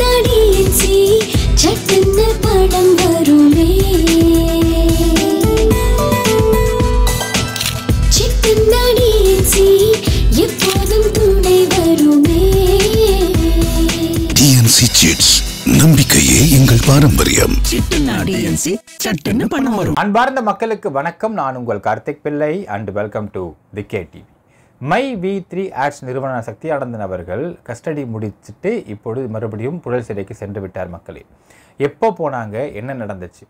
நடியஞ்சி எங்கள் பாரம்பரியம் அன்பார்ந்த மக்களுக்கு வணக்கம் நான் உங்கள் Karthik Pillai and welcome to the K TV my V three ads நிறுவன சக்தியானந்தன் அவர்கள் கஸ்டடி முடிச்சுட்டு இப்பொழுது மறுபடியும் புழல் சிறைக்கு சென்று விட்டார் மக்களே எப்போ போனாங்க என்ன நடந்துச்சு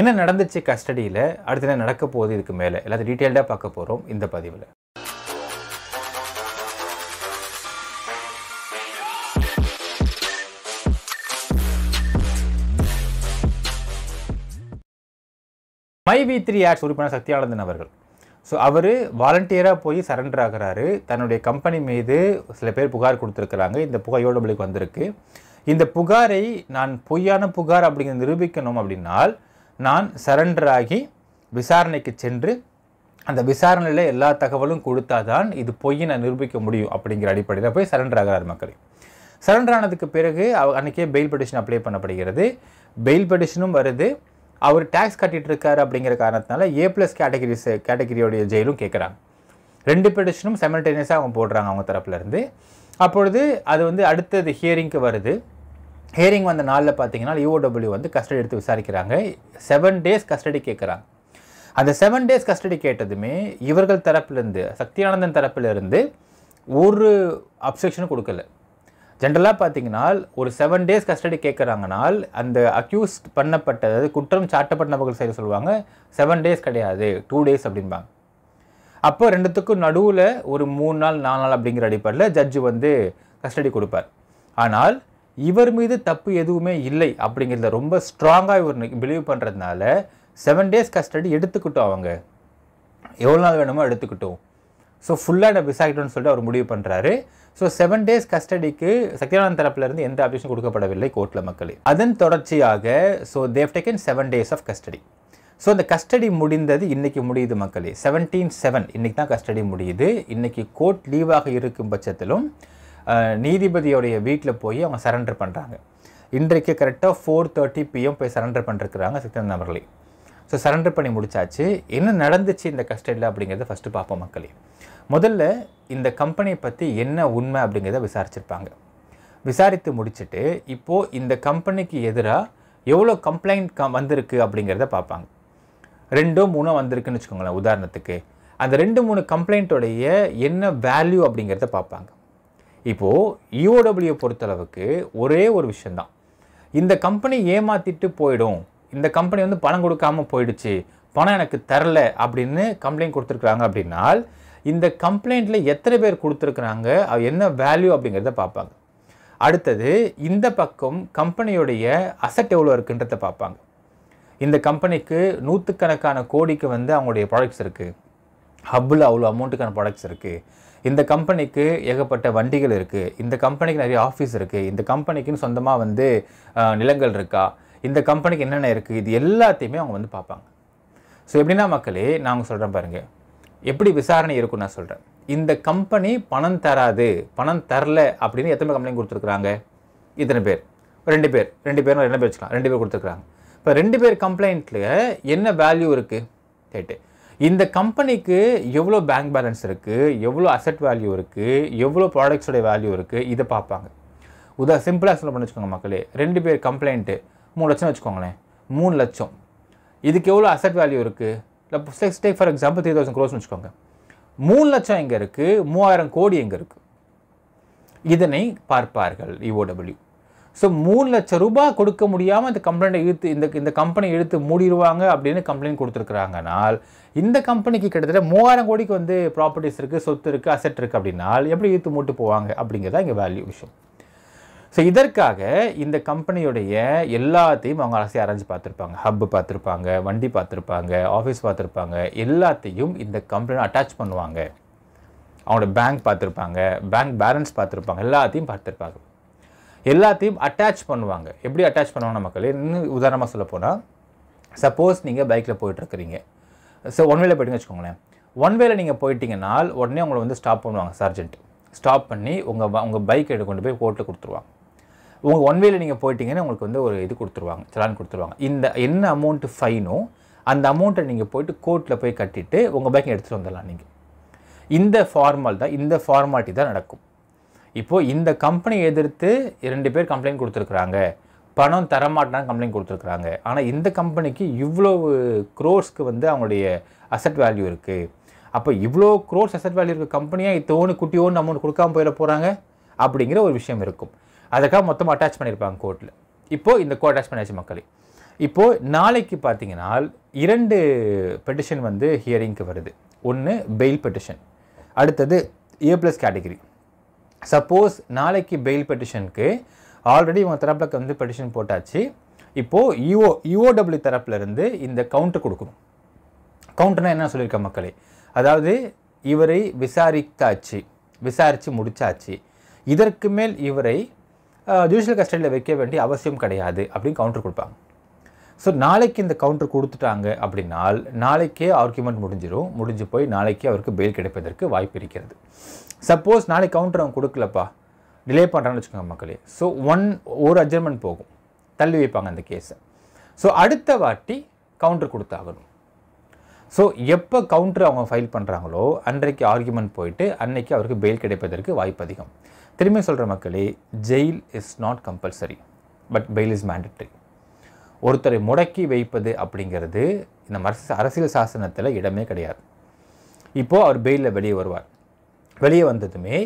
என்ன நடந்துச்சு கஸ்டடியில் அடுத்த என்ன நடக்க போகுது இதுக்கு மேலே எல்லாத்தையும் டீட்டெயில்டாக பார்க்க போகிறோம் இந்த பதிவில் மை வி த்ரீ ஆட்ஸ் உறுப்பினர் சக்தியானந்தன் அவர்கள் ஸோ அவர் வாலண்டியராக போய் சரண்டர் ஆகிறாரு தன்னுடைய கம்பெனி மீது சில பேர் புகார் கொடுத்துருக்குறாங்க இந்த புகார் நம்மளுக்கு வந்திருக்கு இந்த புகாரை நான் பொய்யான புகார் அப்படிங்கிறத நிரூபிக்கணும் அப்படின்னால் நான் சரண்டர் ஆகி விசாரணைக்கு சென்று அந்த விசாரணையில் எல்லா தகவலும் கொடுத்தாதான் இது பொய்யை நான் நிரூபிக்க முடியும் அப்படிங்கிற அடிப்படையில் போய் சரண்டர் ஆகிறார் மக்கள் சரண்டர் ஆனதுக்கு பிறகு அன்றைக்கே பெயில் பெடிஷன் அப்ளை பண்ணப்படுகிறது பெயில் பெடிஷனும் வருது அவர் டேக்ஸ் கட்டிகிட்டு இருக்காரு அப்படிங்கிற காரணத்தினால ஏ ப்ளஸ் கேட்டகரிஸ் கேட்டகிரியோடைய ஜெயிலும் கேட்குறாங்க ரெண்டு பெடிஷனும் செமல்டேனியஸாக அவங்க போடுறாங்க அவங்க தரப்புலேருந்து அப்பொழுது அது வந்து அடுத்தது ஹியரிங்க்கு வருது ஹியரிங் வந்த நாளில் பார்த்தீங்கன்னா யூஓடபிள்யூ e வந்து கஸ்டடி எடுத்து விசாரிக்கிறாங்க செவன் டேஸ் கஸ்டடி கேட்குறாங்க அந்த செவன் டேஸ் கஸ்டடி கேட்டதுமே இவர்கள் தரப்புலேருந்து சக்தியானந்தன் தரப்பிலிருந்து ஒரு அப்செக்ஷனும் கொடுக்கல ஜென்ரலாக பார்த்தீங்கன்னா ஒரு செவன் டேஸ் கஸ்டடி கேட்குறாங்கனால் அந்த அக்யூஸ் பண்ணப்பட்ட அதாவது குற்றம் சாட்டப்பட்ட நபர்கள் சொல்லுவாங்க செவன் டேஸ் கிடையாது டூ டேஸ் அப்படின்பாங்க அப்போ ரெண்டுத்துக்கும் நடுவில் ஒரு மூணு நாள் நாலு நாள் அப்படிங்கிற அடிப்படையில் ஜட்ஜு வந்து கஸ்டடி கொடுப்பார் ஆனால் இவர் மீது தப்பு எதுவுமே இல்லை அப்படிங்கிறத ரொம்ப ஸ்ட்ராங்காக இவர் பிலீவ் பண்ணுறதுனால செவன் டேஸ் கஸ்டடி எடுத்துக்கிட்டோம் அவங்க எவ்வளோ நாள் வேணுமோ எடுத்துக்கிட்டோம் ஸோ ஃபுல்லாக நான் விசாரிக்கணும்னு சொல்லிட்டு அவர் முடிவு பண்ணுறாரு ஸோ செவன் டேஸ் கஸ்டடிக்கு சத்யானந்த் தரப்பிலிருந்து எந்த ஆப்ஷன் கொடுக்கப்படவில்லை கோர்ட்டில் மக்களே அதன் தொடர்ச்சியாக so they've taken seven days of custody so அந்த கஸ்டடி முடிந்தது இன்றைக்கி முடியுது மக்களே செவன்டீன் செவன் இன்றைக்கி தான் கஸ்டடி முடியுது இன்றைக்கி கோர்ட் லீவாக இருக்கும் பட்சத்திலும் நீதிபதியோடைய வீட்டில் போய் அவங்க சரண்டர் பண்ணுறாங்க இன்றைக்கு கரெக்டாக ஃபோர் தேர்ட்டி பிஎம் போய் சரண்டர் பண்ணிருக்கிறாங்க சித்தன் அவர்களே ஸோ சரண்டர் பண்ணி முடிச்சாச்சு என்ன நடந்துச்சு இந்த கஸ்டடியில் அப்படிங்கிறத ஃபஸ்ட்டு பார்ப்போம் மக்களே முதல்ல இந்த கம்பெனியை பற்றி என்ன உண்மை அப்படிங்கிறத விசாரிச்சிருப்பாங்க விசாரித்து முடிச்சுட்டு இப்போது இந்த கம்பெனிக்கு எதிராக எவ்வளோ கம்ப்ளைண்ட் க வந்திருக்கு அப்படிங்கிறத பார்ப்பாங்க ரெண்டோ மூணோ வந்திருக்குன்னு வச்சுக்கோங்களேன் உதாரணத்துக்கு அந்த ரெண்டு மூணு கம்ப்ளைண்ட்டோடைய என்ன வேல்யூ அப்படிங்கிறத பார்ப்பாங்க இப்போது இஓடபிள்யூ e பொறுத்தளவுக்கு ஒரே ஒரு விஷயந்தான் இந்த கம்பெனி ஏமாற்றிட்டு போயிடும் இந்த கம்பெனி வந்து பணம் கொடுக்காமல் போயிடுச்சு பணம் எனக்கு தரல அப்படின்னு கம்ப்ளைண்ட் கொடுத்துருக்குறாங்க அப்படின்னால் இந்த கம்ப்ளைண்ட்டில் எத்தனை பேர் கொடுத்துருக்குறாங்க என்ன வேல்யூ அப்படிங்கிறத பார்ப்பாங்க அடுத்தது இந்த பக்கம் கம்பெனியுடைய அசட் எவ்வளோ இருக்குன்றத பார்ப்பாங்க இந்த கம்பெனிக்கு நூற்றுக்கணக்கான கோடிக்கு வந்து அவங்களுடைய ப்ராடக்ட்ஸ் இருக்குது ஹப்பில் அவ்வளோ அமௌண்ட்டுக்கான ப்ராடக்ட்ஸ் இருக்குது இந்த கம்பெனிக்கு ஏகப்பட்ட வண்டிகள் இருக்குது இந்த கம்பெனிக்கு நிறைய ஆஃபீஸ் இருக்குது இந்த கம்பெனிக்குன்னு சொந்தமாக வந்து நிலங்கள் இருக்கா இந்த கம்பெனிக்கு என்னென்ன இருக்குது இது எல்லாத்தையுமே அவங்க வந்து பார்ப்பாங்க ஸோ எப்படின்னா மக்களே நாங்கள் சொல்கிறேன் பாருங்கள் எப்படி விசாரணை இருக்கும் நான் சொல்கிறேன் இந்த கம்பெனி பணம் தராது பணம் தரல அப்படின்னு எத்தனை கம்பெனி கொடுத்துருக்குறாங்க இத்தனை பேர் ரெண்டு பேர் ரெண்டு பேரும் ரெண்டு பேர் வச்சுக்கலாம் ரெண்டு பேர் கொடுத்துருக்குறாங்க இப்போ ரெண்டு பேர் கம்ப்ளைண்ட்டில் என்ன வேல்யூ இருக்குது கேட்டு இந்த கம்பெனிக்கு எவ்வளோ பேங்க் பேலன்ஸ் இருக்குது எவ்வளோ அசட் வேல்யூ இருக்குது எவ்வளோ ப்ராடக்ட்ஸோடைய வேல்யூ இருக்குது இதை பார்ப்பாங்க உதா சிம்பிளாக சொல்ல பண்ணி வச்சுக்கோங்க மக்களே ரெண்டு பேர் கம்ப்ளைண்ட்டு மூணு லட்சம் வச்சுக்கோங்களேன் மூணு லட்சம் இதுக்கு எவ்வளோ அசட் வேல்யூ இருக்குது இல்லை take for example three thousand க்ரோஸ்னு வச்சுக்கோங்க மூணு லட்சம் எங்கே இருக்குது மூவாயிரம் கோடி எங்கே இருக்குது இதனை பார்ப்பார்கள் இஓடபிள்யூ e ஸோ மூணு லட்சம் ரூபாய் கொடுக்க முடியாமல் இந்த கம்ப்ளைண்ட்டை இழுத்து இந்த இந்த கம்பெனி இழுத்து மூடிடுவாங்க அப்படின்னு கம்ப்ளைண்ட் கொடுத்துருக்குறாங்கனால் இந்த கம்பெனிக்கு கிட்டத்தட்ட மூவாயிரம் கோடிக்கு வந்து ப்ராப்பர்ட்டிஸ் இருக்குது சொத்து இருக்குது அசெட் இருக்குது அப்படின்னா எப்படி இழுத்து மூட்டு போவாங்க அப்படிங்கிறதா இங்கே வேல்யூ விஷயம் ஸோ இதற்காக இந்த கம்பெனியுடைய எல்லாத்தையும் அவங்க அலசி அரேஞ்ச் பார்த்துருப்பாங்க ஹப் பார்த்துருப்பாங்க வண்டி பார்த்துருப்பாங்க ஆஃபீஸ் பார்த்துருப்பாங்க எல்லாத்தையும் இந்த கம்பெனி அட்டாச் பண்ணுவாங்க அவங்களோட பேங்க் பார்த்துருப்பாங்க பேங்க் பேலன்ஸ் பார்த்துருப்பாங்க எல்லாத்தையும் பார்த்துருப்பாங்க எல்லாத்தையும் அட்டாச் பண்ணுவாங்க எப்படி அட்டாச் பண்ணுவாங்க மக்களே இன்னும் உதாரணமாக சொல்ல போனால் சப்போஸ் நீங்கள் பைக்கில் போயிட்டுருக்குறீங்க ஸோ ஒன் வேலை போயிட்டுங்க வச்சுக்கோங்களேன் ஒன் வேலை நீங்கள் போயிட்டீங்கன்னா உடனே உங்களை வந்து ஸ்டாப் பண்ணுவாங்க சர்ஜென்ட் ஸ்டாப் பண்ணி உங்கள் உங்கள் பைக் எடுத்து கொண்டு போய் போட்டு கொடுத்துருவாங்க உங்கள் ஒன் வேல நீங்கள் போயிட்டீங்கன்னா உங்களுக்கு வந்து ஒரு இது கொடுத்துருவாங்க சலான் கொடுத்துருவாங்க இந்த என்ன அமௌண்ட்டு ஃபைனோ அந்த அமௌண்ட்டை நீங்கள் போயிட்டு கோர்ட்டில் போய் கட்டிட்டு உங்கள் பைக்கை எடுத்துகிட்டு வந்துடலாம் நீங்கள் இந்த ஃபார்மல் தான் இந்த ஃபார்மாலிட்டி தான் நடக்கும் இப்போது இந்த கம்பெனி எதிர்த்து ரெண்டு பேர் கம்ப்ளைண்ட் கொடுத்துருக்குறாங்க பணம் தரமாட்டான்னு கம்ப்ளைண்ட் கொடுத்துருக்குறாங்க ஆனால் இந்த கம்பெனிக்கு இவ்வளோ க்ரோர்ஸ்க்கு வந்து அவங்களுடைய அசட் வேல்யூ இருக்குது அப்போ இவ்வளோ க்ரோர்ஸ் அசட் வேல்யூ இருக்க கம்பெனியாக இத்தோன்னு குட்டியோன்னு அமௌண்ட் கொடுக்காம போயிட போகிறாங்க அப்படிங்கிற ஒரு விஷயம் இருக்கும் அதுக்காக மொத்தமாக அட்டாச் பண்ணியிருப்பாங்க கோர்ட்டில் இப்போது இந்த கோர்ட் அட்டாச் பண்ணியாச்சு மக்களை இப்போது நாளைக்கு பார்த்தீங்கன்னா இரண்டு பெட்டிஷன் வந்து ஹியரிங்க்கு வருது ஒன்று பெயில் பெட்டிஷன் அடுத்தது ஏ ப்ளஸ் கேட்டகிரி சப்போஸ் நாளைக்கு பெயில் பெட்டிஷனுக்கு ஆல்ரெடி உங்கள் தரப்பில் வந்து பெட்டிஷன் போட்டாச்சு இப்போது e e யூஓ யூஓடபிள்யூ இருந்து இந்த கவுண்ட்டு கொடுக்கணும் கவுண்ட்னா என்ன சொல்லியிருக்க மக்களே அதாவது இவரை விசாரித்தாச்சு விசாரித்து முடித்தாச்சு இதற்கு மேல் இவரை ஜுடிஷியல் கஸ்டடியில் வைக்க வேண்டிய அவசியம் கிடையாது அப்படின்னு கவுண்டர் கொடுப்பாங்க ஸோ நாளைக்கு இந்த கவுண்டர் கொடுத்துட்டாங்க அப்படின்னால் நாளைக்கே ஆர்குமெண்ட் முடிஞ்சிடும் முடிஞ்சு போய் நாளைக்கே அவருக்கு பெயில் கிடைப்பதற்கு வாய்ப்பு இருக்கிறது சப்போஸ் நாளைக்கு கவுண்டர் அவங்க கொடுக்கலப்பா டிலே பண்ணுறான்னு வச்சுக்கோங்க மக்களே ஸோ ஒன் ஒரு அட்ஜர்மெண்ட் போகும் தள்ளி வைப்பாங்க அந்த கேஸை ஸோ அடுத்த வாட்டி கவுண்டர் கொடுத்தாகணும் ஸோ எப்போ கவுண்டர் அவங்க ஃபைல் பண்ணுறாங்களோ அன்றைக்கு ஆர்குமெண்ட் போயிட்டு அன்னைக்கு அவருக்கு பெயில் கிடைப்பதற்கு வாய்ப்பு அதிகம் திரும்பி சொல்கிற மக்களே jail is not compulsory but bail is mandatory ஒருத்தரை முடக்கி வைப்பது அப்படிங்கிறது இந்த அரசியல் சாசனத்தில் இடமே கிடையாது இப்போது அவர் பெயிலில் வெளியே வருவார் வெளியே வந்ததுமே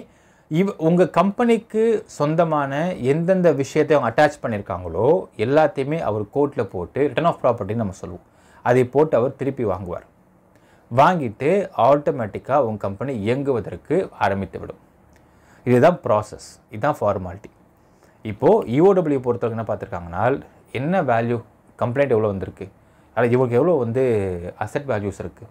இவ் உங்கள் கம்பெனிக்கு சொந்தமான எந்தெந்த விஷயத்தை அவங்க அட்டாச் பண்ணியிருக்காங்களோ எல்லாத்தையுமே அவர் கோர்ட்டில் போட்டு ரிட்டர்ன் ஆஃப் ப்ராப்பர்ட்டின்னு நம்ம சொல்லுவோம் அதை போட்டு அவர் திருப்பி வாங்குவார் வாங்கிட்டு ஆட்டோமேட்டிக்காக உங்கள் கம்பெனி இயங்குவதற்கு ஆரம்பித்து விடும் இதுதான் ப்ராசஸ் இதுதான் ஃபார்மாலிட்டி இப்போது இஓடபிள்யூ e பொறுத்தவரைக்கும் என்ன பார்த்துருக்காங்கன்னா என்ன வேல்யூ கம்ப்ளைண்ட் எவ்வளோ வந்திருக்கு அதில் இவங்க எவ்வளோ வந்து அசட் வேல்யூஸ் இருக்குது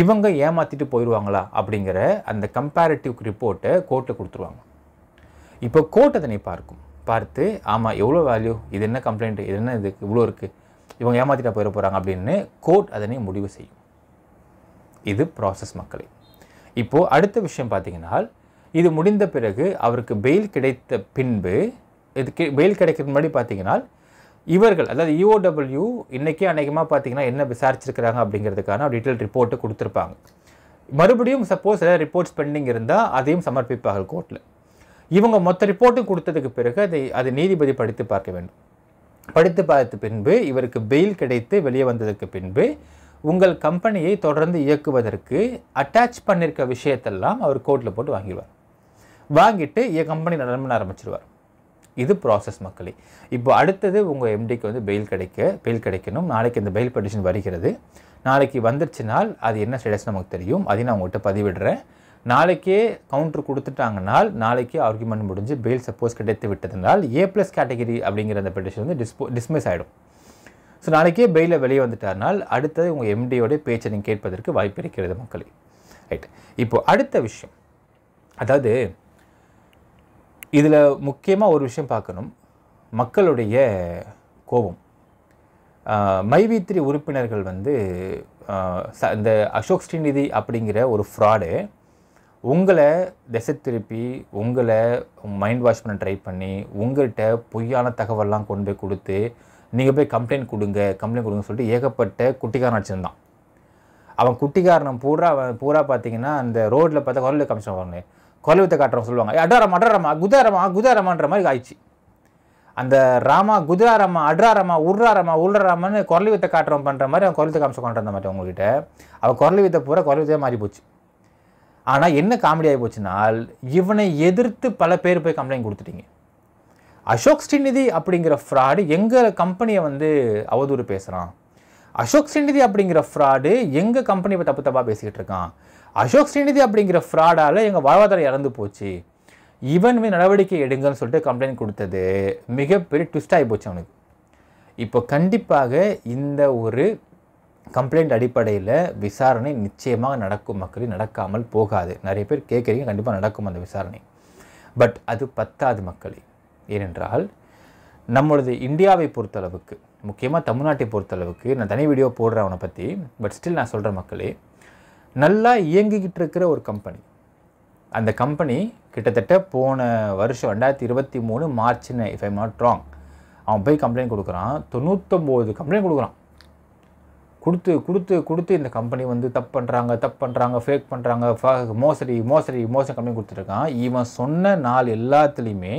இவங்க ஏமாற்றிட்டு போயிடுவாங்களா அப்படிங்கிற அந்த கம்பேரிட்டிவ் ரிப்போர்ட்டை கோர்ட்டை கொடுத்துருவாங்க இப்போ கோர்ட் அதனை பார்க்கும் பார்த்து ஆமாம் எவ்வளோ வேல்யூ இது என்ன கம்ப்ளைண்ட் இது என்ன இது இவ்வளோ இருக்குது இவங்க ஏமாற்றிட்டா போயிட போகிறாங்க அப்படின்னு கோர்ட் அதனை முடிவு செய்யும் இது ப்ராசஸ் மக்களை இப்போது அடுத்த விஷயம் பார்த்திங்கன்னா இது முடிந்த பிறகு அவருக்கு பெயில் கிடைத்த பின்பு இது பெயில் கிடைக்கிற முன்னாடி பார்த்தீங்கன்னா இவர்கள் அதாவது இஓடபிள்யூ e இன்றைக்கே அநேகமாக பார்த்தீங்கன்னா என்ன விசாரிச்சிருக்கிறாங்க அப்படிங்கிறதுக்கான டீட்டெயில் ரிப்போர்ட்டு கொடுத்துருப்பாங்க மறுபடியும் சப்போஸ் ஏதாவது ரிப்போர்ட்ஸ் பெண்டிங் இருந்தால் அதையும் சமர்ப்பிப்பார்கள் கோர்ட்டில் இவங்க மொத்த ரிப்போர்ட்டும் கொடுத்ததுக்கு பிறகு அதை அது நீதிபதி படித்து பார்க்க வேண்டும் படித்து பார்த்த பின்பு இவருக்கு பெயில் கிடைத்து வெளியே வந்ததுக்கு பின்பு உங்கள் கம்பெனியை தொடர்ந்து இயக்குவதற்கு அட்டாச் பண்ணியிருக்க விஷயத்தெல்லாம் அவர் கோர்ட்டில் போட்டு வாங்கிடுவார் வாங்கிட்டு என் கம்பெனி ரன் ஆரம்பிச்சிருவார் இது ப்ராசஸ் மக்களே இப்போ அடுத்தது உங்கள் எம்டிக்கு வந்து பெயில் கிடைக்க பெயில் கிடைக்கணும் நாளைக்கு இந்த பெயில் பெட்டிஷன் வருகிறது நாளைக்கு வந்துருச்சுனால் அது என்ன ஸ்டேட்டஸ் நமக்கு தெரியும் அதையும் நான் உங்கள்கிட்ட பதிவிடுறேன் நாளைக்கே கவுண்டர் கொடுத்துட்டாங்கனால் நாளைக்கே ஆர்குமெண்ட் முடிஞ்சு பெயில் சப்போஸ் கிடைத்து விட்டதுனால் ஏ ப்ளஸ் கேட்டகிரி அப்படிங்கிற அந்த பெட்டிஷன் வந்து டிஸ்போ டிஸ்மிஸ் ஆகிடும் ஸோ நாளைக்கே பெயிலில் வெளியே வந்துட்டார்னால் அடுத்தது உங்கள் எம்டியோடைய பேச்சை நீங்கள் கேட்பதற்கு வாய்ப்பு இருக்கிறது மக்களே ரைட் இப்போது அடுத்த விஷயம் அதாவது இதில் முக்கியமாக ஒரு விஷயம் பார்க்கணும் மக்களுடைய கோபம் மைவித்திரி உறுப்பினர்கள் வந்து இந்த அசோக் ஸ்ரீநிதி அப்படிங்கிற ஒரு ஃப்ராடு உங்களை திசை திருப்பி உங்களை மைண்ட் வாஷ் பண்ண ட்ரை பண்ணி உங்கள்கிட்ட பொய்யான தகவல்லாம் கொண்டு போய் கொடுத்து நீங்கள் போய் கம்ப்ளைண்ட் கொடுங்க கம்ப்ளைண்ட் கொடுங்கன்னு சொல்லிட்டு ஏகப்பட்ட குட்டிக்காரன் வச்சுருந்தான் அவன் குட்டிக்காரனம் பூரா அவன் பூரா பார்த்தீங்கன்னா அந்த ரோட்டில் பார்த்தா குரல் கமிஷன் வரணும் கொலவித்தை காட்டுறவங்க சொல்லுவாங்க அடாரமா அடாரமா குதாரமா குதாரமான்ற மாதிரி ஆயிடுச்சு அந்த ராமா குதாரமா அடாரமா உர்ராரமா உள்ராரமான்னு குரல் வித்தை காட்டுறவன் பண்ணுற மாதிரி அவன் குரல் வித்தை காமிச்சு கொண்டு மாதிரி அவங்ககிட்ட அவள் குரல் வித்தை பூரா குரல் வித்தையாக மாறி போச்சு ஆனால் என்ன காமெடி ஆகி போச்சுனால் இவனை எதிர்த்து பல பேர் போய் கம்ப்ளைண்ட் கொடுத்துட்டீங்க அசோக் ஸ்ரீநிதி அப்படிங்கிற ஃப்ராடு எங்கள் கம்பெனியை வந்து அவதூறு பேசுகிறான் அசோக் ஸ்ரீநிதி அப்படிங்கிற ஃப்ராடு எங்கள் கம்பெனியை தப்பு தப்பாக பேசிக்கிட்டு இருக்கான் அசோக் ஸ்ரீநிதி அப்படிங்கிற ஃப்ராடால் எங்கள் வாழ்வாதாரம் இறந்து போச்சு இவன் மீது நடவடிக்கை எடுங்கன்னு சொல்லிட்டு கம்ப்ளைண்ட் கொடுத்தது மிகப்பெரிய ட்விஸ்ட் ஆகி போச்சு அவனுக்கு இப்போ கண்டிப்பாக இந்த ஒரு கம்ப்ளைண்ட் அடிப்படையில் விசாரணை நிச்சயமாக நடக்கும் மக்களே நடக்காமல் போகாது நிறைய பேர் கேட்குறீங்க கண்டிப்பாக நடக்கும் அந்த விசாரணை பட் அது பத்தாது மக்களே ஏனென்றால் நம்மளது இந்தியாவை பொறுத்தளவுக்கு முக்கியமாக தமிழ்நாட்டை பொறுத்தளவுக்கு நான் தனி வீடியோ போடுறேன் அவனை பற்றி பட் ஸ்டில் நான் சொல்கிற மக்களே நல்லா இயங்கிக்கிட்டு இருக்கிற ஒரு கம்பெனி அந்த கம்பெனி கிட்டத்தட்ட போன வருஷம் ரெண்டாயிரத்தி இருபத்தி மூணு மார்ச்னு இஃப் ஐ நாட் ராங் அவன் போய் கம்ப்ளைண்ட் கொடுக்குறான் தொண்ணூத்தொம்போது கம்ப்ளைண்ட் கொடுக்குறான் கொடுத்து கொடுத்து கொடுத்து இந்த கம்பெனி வந்து தப்பு பண்ணுறாங்க தப்பு பண்ணுறாங்க ஃபேக் பண்ணுறாங்க மோசடி மோசடி மோசடி கம்பெனி கொடுத்துட்ருக்கான் இவன் சொன்ன நாள் எல்லாத்துலேயுமே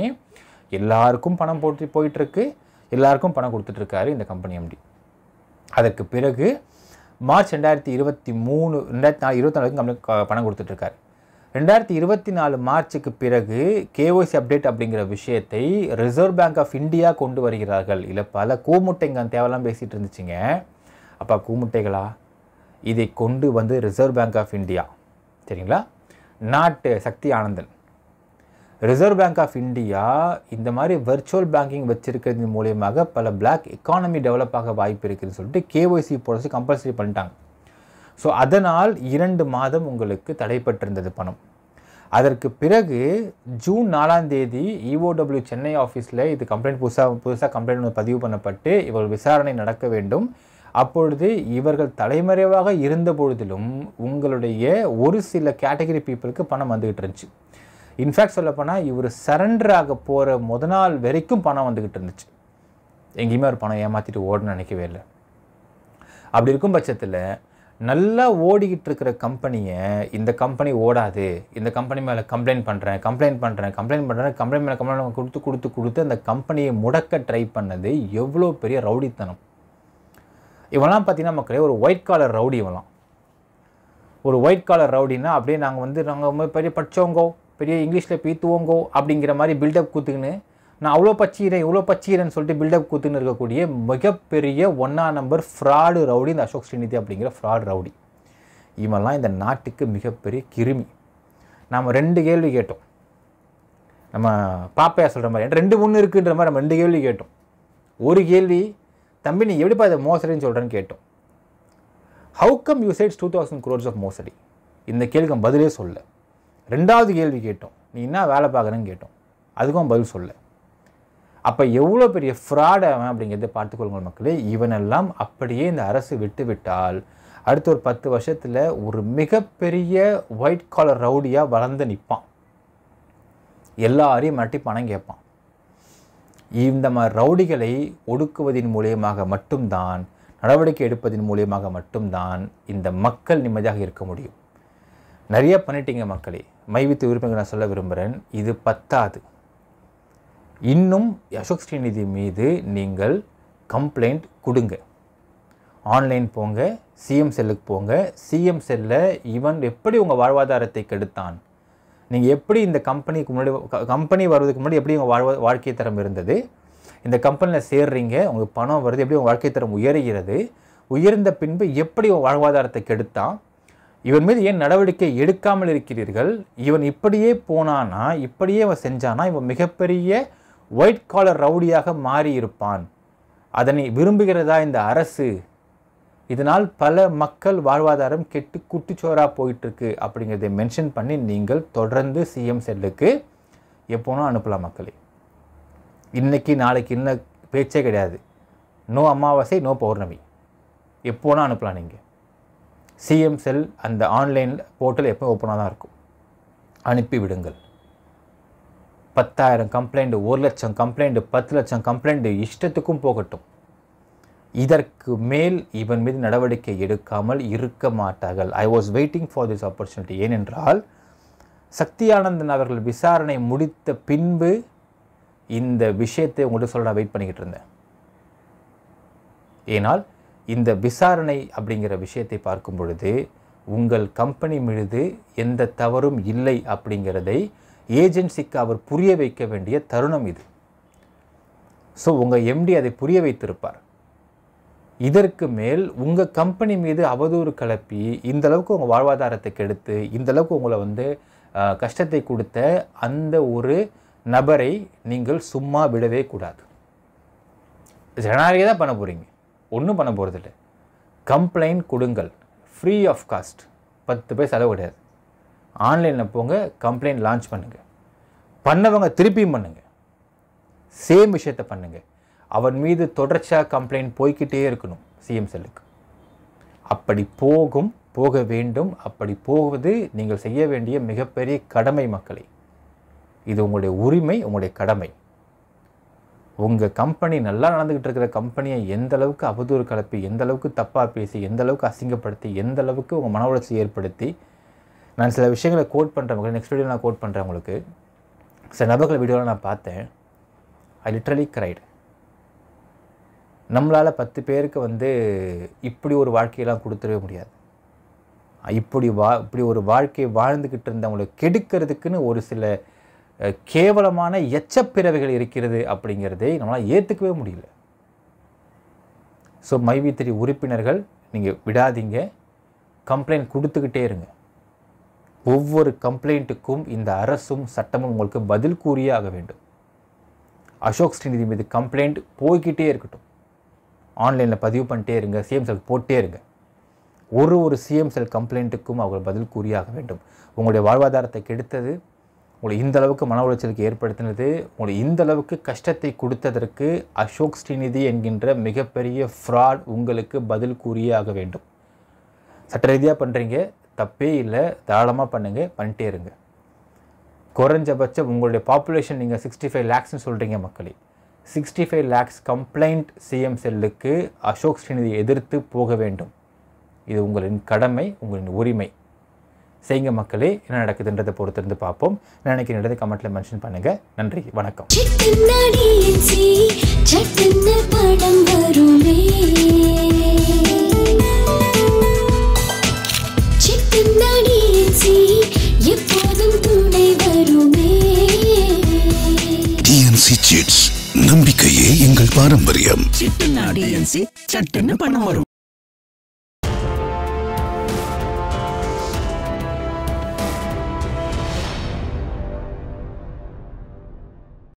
எல்லாருக்கும் பணம் போட்டு போயிட்டுருக்கு எல்லாருக்கும் பணம் கொடுத்துட்ருக்காரு இந்த கம்பெனி எம்டி அதற்கு பிறகு மார்ச் ரெண்டாயிரத்தி இருபத்தி மூணு ரெண்டாயிரத்தி நாலு இருபத்தி நாலு வரைக்கும் பணம் கொடுத்துட்ருக்காரு ரெண்டாயிரத்தி இருபத்தி நாலு மார்ச்சுக்கு பிறகு கேஓசி அப்டேட் அப்படிங்கிற விஷயத்தை ரிசர்வ் பேங்க் ஆஃப் இந்தியா கொண்டு வருகிறார்கள் இல்லை பல கூமுட்டைங்க தேவையெல்லாம் பேசிகிட்டு இருந்துச்சுங்க அப்பா கூமுட்டைகளா இதை கொண்டு வந்து ரிசர்வ் பேங்க் ஆஃப் இந்தியா சரிங்களா நாட்டு Sakthi Anandan reserve bank of India இந்த மாதிரி வெர்ச்சுவல் பேங்கிங் வச்சுருக்கிறது மூலியமாக பல பிளாக் எக்கானமி டெவலப் ஆக வாய்ப்பு இருக்குதுன்னு சொல்லிட்டு கேஒய்சி போடுறது கம்பல்சரி பண்ணிட்டாங்க ஸோ அதனால் இரண்டு மாதம் உங்களுக்கு தடைப்பட்டிருந்தது பணம் அதற்கு பிறகு ஜூன் நாலாம் தேதி இஓடபிள்யூ சென்னை ஆஃபீஸில் இது கம்ப்ளைண்ட் புதுசாக புதுசாக கம்ப்ளைண்ட் பதிவு பண்ணப்பட்டு இவர்கள் விசாரணை நடக்க வேண்டும் அப்பொழுது இவர்கள் தலைமறைவாக இருந்த பொழுதிலும் உங்களுடைய ஒரு சில கேட்டகரி பீப்புளுக்கு பணம் வந்துக்கிட்டு இருந்துச்சு இன்ஃபேக்ட் சொல்லப்போனால் இவர் சரண்டர் ஆக போகிற முத நாள் வரைக்கும் பணம் வந்துக்கிட்டு இருந்துச்சு எங்கேயுமே அவர் பணம் ஏமாற்றிட்டு ஓடணும்னு நினைக்கவே இல்லை அப்படி இருக்கும் பட்சத்தில் நல்லா ஓடிக்கிட்டு இருக்கிற கம்பெனியை இந்த கம்பெனி ஓடாது இந்த கம்பெனி மேலே கம்ப்ளைண்ட் பண்ணுறேன் கம்ப்ளைண்ட் பண்ணுறேன் கம்ப்ளைண்ட் பண்ணுறேன் கம்ப்ளைண்ட் மேலே கம்ப்ளைண்ட் கொடுத்து கொடுத்து கொடுத்து அந்த கம்பெனியை முடக்க ட்ரை பண்ணது எவ்வளோ பெரிய ரவுடித்தனம் இவெல்லாம் பார்த்திங்கன்னா மக்களே ஒரு ஒயிட் காலர் ரவுடி இவெல்லாம் ஒரு ஒயிட் காலர் ரவுடின்னா அப்படியே நாங்கள் வந்து நாங்கள் பெரிய படித்தவங்கோ பெரிய இங்கிலீஷில் பீத்துவோங்கோ அப்படிங்கிற மாதிரி பில்டப் கூத்துக்குன்னு நான் அவ்வளோ பச்சீரன் இவ்வளோ பச்சீரன் சொல்லிட்டு பில்டப் கூத்துன்னு இருக்கக்கூடிய மிகப்பெரிய ஒன்றா நம்பர் ஃப்ராடு ரவுடி இந்த அசோக் ஸ்ரீநிதி அப்படிங்கிற ஃப்ராடு ரவுடி இவெல்லாம் இந்த நாட்டுக்கு மிகப்பெரிய கிருமி நாம் ரெண்டு கேள்வி கேட்டோம் நம்ம பாப்பையா சொல்கிற மாதிரி ரெண்டு மூணு இருக்குன்ற மாதிரி நம்ம ரெண்டு கேள்வி கேட்டோம் ஒரு கேள்வி தம்பி நீ எப்படிப்பா இதை மோசடின்னு சொல்கிறேன்னு கேட்டோம் how come you sides two thousand crores of மோசடி இந்த கேள்விக்கு பதிலே சொல்லலை ரெண்டாவது கேள்வி கேட்டோம் நீ என்ன வேலை பார்க்குறேன்னு கேட்டோம் அதுக்கும் பதில் சொல்ல அப்போ எவ்வளோ பெரிய ஃப்ராட் அவன் அப்படிங்கிறத பார்த்துக்கொள்ளுங்கள் மக்களே இவனெல்லாம் அப்படியே இந்த அரசு விட்டு விட்டால் அடுத்த ஒரு பத்து வருஷத்தில் ஒரு மிகப்பெரிய ஒயிட் காலர் ரவுடியாக வளர்ந்து நிற்பான் எல்லாரையும் மிரட்டி பணம் கேட்பான் இந்த மாதிரி ரவுடிகளை ஒடுக்குவதின் மூலியமாக மட்டும்தான் நடவடிக்கை எடுப்பதின் மூலியமாக மட்டும்தான் இந்த மக்கள் நிம்மதியாக இருக்க முடியும் நிறைய பண்ணிட்டீங்க மக்களே மைவித்து உறுப்பினர்கள் நான் சொல்ல விரும்புகிறேன் இது பத்தாது இன்னும் அசோக் ஸ்ரீநிதி மீது நீங்கள் கம்ப்ளைண்ட் கொடுங்க ஆன்லைன் போங்க சிஎம் செல்லுக்கு போங்க சிஎம் செல்ல இவன் எப்படி உங்கள் வாழ்வாதாரத்தை கெடுத்தான் நீங்கள் எப்படி இந்த கம்பெனிக்கு முன்னாடி கம்பெனி வர்றதுக்கு முன்னாடி எப்படி உங்கள் வாழ்வா வாழ்க்கை தரம் இருந்தது இந்த கம்பெனியில் சேர்றீங்க உங்கள் பணம் வருது எப்படி உங்கள் வாழ்க்கை தரம் உயர்கிறது உயர்ந்த பின்பு எப்படி உங்கள் வாழ்வாதாரத்தை கெடுத்தான் இவன் மீது ஏன் நடவடிக்கை எடுக்காமல் இருக்கிறீர்கள் இவன் இப்படியே போனானா இப்படியே அவன் செஞ்சானா இவன் மிகப்பெரிய ஒயிட் காலர் ரவுடியாக மாறியிருப்பான் அதனை விரும்புகிறதா இந்த அரசு இதனால் பல மக்கள் வாழ்வாதாரம் கெட்டு குட்டிச்சோராக போயிட்டுருக்கு அப்படிங்கிறத மென்ஷன் பண்ணி நீங்கள் தொடர்ந்து சிஎம் செல்லுக்கு எப்போனா அனுப்பலாம் மக்களை இன்றைக்கி நாளைக்கு இன்னும் பேச்சே கிடையாது நோ அமாவாசை நோ பௌர்ணமி எப்போனா அனுப்பலாம் நீங்கள் சிஎம் செல் அந்த ஆன்லைன் போர்ட்டல் எப்போ ஓப்பனாக தான் இருக்கும் அனுப்பிவிடுங்கள் பத்தாயிரம் கம்ப்ளைண்ட் ஒரு லட்சம் கம்ப்ளைண்ட் பத்து லட்சம் கம்ப்ளைண்ட் இஷ்டத்துக்கும் போகட்டும் இதற்கு மேல் இவன் மீது நடவடிக்கை எடுக்காமல் இருக்க மாட்டார்கள் I was waiting for this opportunity ஏனென்றால் சக்தியானந்தன் அவர்கள் விசாரணை முடித்த பின்பு இந்த விஷயத்தை உங்கள்கிட்ட சொல்ல நான் வெயிட் பண்ணிக்கிட்டு இருந்தேன் ஏனால் இந்த விசாரணை அப்படிங்கிற விஷயத்தை பார்க்கும் பொழுது உங்கள் கம்பெனி மீது எந்த தவறும் இல்லை அப்படிங்கிறதை ஏஜென்சிக்கு அவர் புரிய வைக்க வேண்டிய தருணம் இது ஸோ உங்கள் எம்டி அதை புரிய வைத்திருப்பார் இதற்கு மேல் உங்கள் கம்பெனி மீது அவதூறு கலப்பி இந்தளவுக்கு உங்கள் வாழ்வாதாரத்தை கெடுத்து இந்தளவுக்கு உங்களை வந்து கஷ்டத்தை கொடுத்த அந்த ஒரு நபரை நீங்கள் சும்மா விடவே கூடாது ஜனநாயகம் தான் பண்ண போகிறீங்க ஒன்றும் பண்ண போகிறதில்ல கம்ப்ளைண்ட் கொடுங்கள் ஃப்ரீ ஆஃப் காஸ்ட் பத்து பேர் செலவு கிடையாது ஆன்லைனில் போங்க கம்ப்ளைண்ட் லான்ச் பண்ணுங்கள் பண்ணவங்க திருப்பியும் பண்ணுங்கள் சேம் விஷயத்த பண்ணுங்கள் அவன் மீது தொடர்ச்சியாக கம்ப்ளைண்ட் போய்கிட்டே இருக்கணும் சிஎம் செல்லுக்கு அப்படி போகும் போக வேண்டும் அப்படி போவது நீங்கள் செய்ய வேண்டிய மிகப்பெரிய கடமை மக்களை இது உங்களுடைய உரிமை உங்களுடைய கடமை உங்கள் கம்பெனி நல்லா நடந்துக்கிட்டு இருக்கிற கம்பெனியை எந்த அளவுக்கு அவதூறு கலப்பி எந்த அளவுக்கு தப்பாக பேசி எந்த அளவுக்கு அசிங்கப்படுத்தி எந்த அளவுக்கு உங்கள் மன உளர்ச்சி ஏற்படுத்தி நான் சில விஷயங்களை கோட் பண்ணுறேன் நெக்ஸ்ட் வீடியோ நான் கோட் பண்ணுறேன் உங்களுக்கு சில நபர்கள் வீடியோவில் நான் பார்த்தேன் ஐ லிட்ரலி கிரைடு நம்மளால் பத்து பேருக்கு வந்து இப்படி ஒரு வாழ்க்கையெல்லாம் கொடுத்துடவே முடியாது இப்படி வா இப்படி ஒரு வாழ்க்கையை வாழ்ந்துக்கிட்டு இருந்தவங்களை கெடுக்கிறதுக்குன்னு ஒரு சில கேவலமான எச்சப்பிறவைகள் இருக்கிறது அப்படிங்கிறதே நம்மளால் ஏற்றுக்கவே முடியல ஸோ மைவித்திரி உறுப்பினர்கள் நீங்கள் விடாதீங்க கம்ப்ளைண்ட் கொடுத்துக்கிட்டே இருங்க ஒவ்வொரு கம்ப்ளைண்ட்டுக்கும் இந்த அரசும் சட்டமும் உங்களுக்கு பதில் கூறியே ஆக வேண்டும் அசோக் ஸ்ரீநிதி மீது கம்ப்ளைண்ட் போய்கிட்டே இருக்கட்டும் ஆன்லைனில் பதிவு பண்ணிட்டே இருங்க சிஎம் செல் போட்டே இருங்க ஒரு ஒரு சிஎம் செல் கம்ப்ளைண்ட்டுக்கும் அவர்கள் பதில் கூறியாக வேண்டும் உங்களுடைய வாழ்வாதாரத்தை கெடுத்தது உங்களை இந்த அளவுக்கு மன உளைச்சலுக்கு ஏற்படுத்தினது உங்களை இந்த அளவுக்கு கஷ்டத்தை கொடுத்ததற்கு அசோக் ஸ்ரீநிதி என்கின்ற மிகப்பெரிய ஃப்ராட் உங்களுக்கு பதில் கூறியே ஆக வேண்டும் சட்ட ரீதியாக பண்ணுறீங்க தப்பே இல்லை தாராளமாக பண்ணுங்கள் பண்ணிட்டே இருங்க குறைஞ்சபட்சம் உங்களுடைய பாப்புலேஷன் நீங்கள் சிக்ஸ்டி ஃபைவ் லேக்ஸ்னு சொல்கிறீங்க மக்களே sixty five lakhs complaint CM செல்லுக்கு அசோக் ஸ்ரீநிதி எதிர்த்து போக வேண்டும் இது உங்களின் கடமை உங்களின் உரிமை செய்யுங்க மக்களே என்ன நடக்குதுன்றதை பொறுத்திருந்து பார்ப்போம் நான் நினைக்கிற இடத்தை கமெண்ட்ல மென்ஷன் பண்ணுங்க நன்றி வணக்கம் நம்பிக்கையே எங்கள் பாரம்பரியம் சட்டுன்னு பணம் வரும்